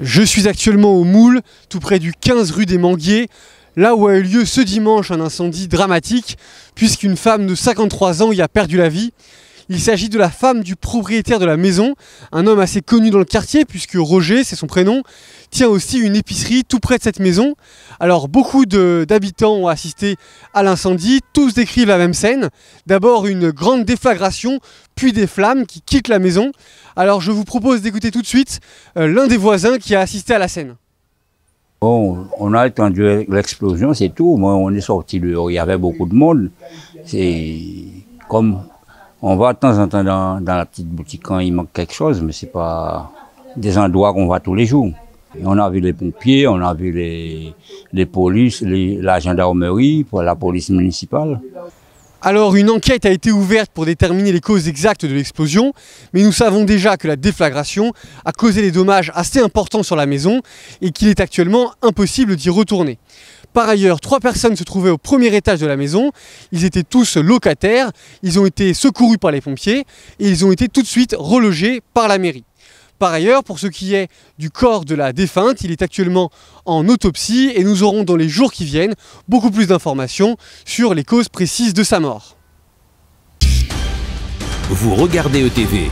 Je suis actuellement au Moule, tout près du 15 rue des Manguiers, là où a eu lieu ce dimanche un incendie dramatique, puisqu'une femme de 53 ans y a perdu la vie. Il s'agit de la femme du propriétaire de la maison, un homme assez connu dans le quartier puisque Roger, c'est son prénom, tient aussi une épicerie tout près de cette maison. Alors beaucoup d'habitants ont assisté à l'incendie, tous décrivent la même scène. D'abord une grande déflagration, puis des flammes qui quittent la maison. Alors je vous propose d'écouter tout de suite euh, l'un des voisins qui a assisté à la scène. Bon, on a attendu l'explosion, c'est tout. Moi, on est sorti il y avait beaucoup de monde. C'est comme on va de temps en temps dans, la petite boutique quand il manque quelque chose, mais c'est pas des endroits qu'on va tous les jours. on a vu les pompiers, on a vu les, les polices, la gendarmerie, pour la police municipale. Alors une enquête a été ouverte pour déterminer les causes exactes de l'explosion, mais nous savons déjà que la déflagration a causé des dommages assez importants sur la maison et qu'il est actuellement impossible d'y retourner. Par ailleurs, trois personnes se trouvaient au premier étage de la maison, ils étaient tous locataires, ils ont été secourus par les pompiers et ils ont été tout de suite relogés par la mairie. Par ailleurs, pour ce qui est du corps de la défunte, il est actuellement en autopsie et nous aurons dans les jours qui viennent beaucoup plus d'informations sur les causes précises de sa mort. Vous regardez ETV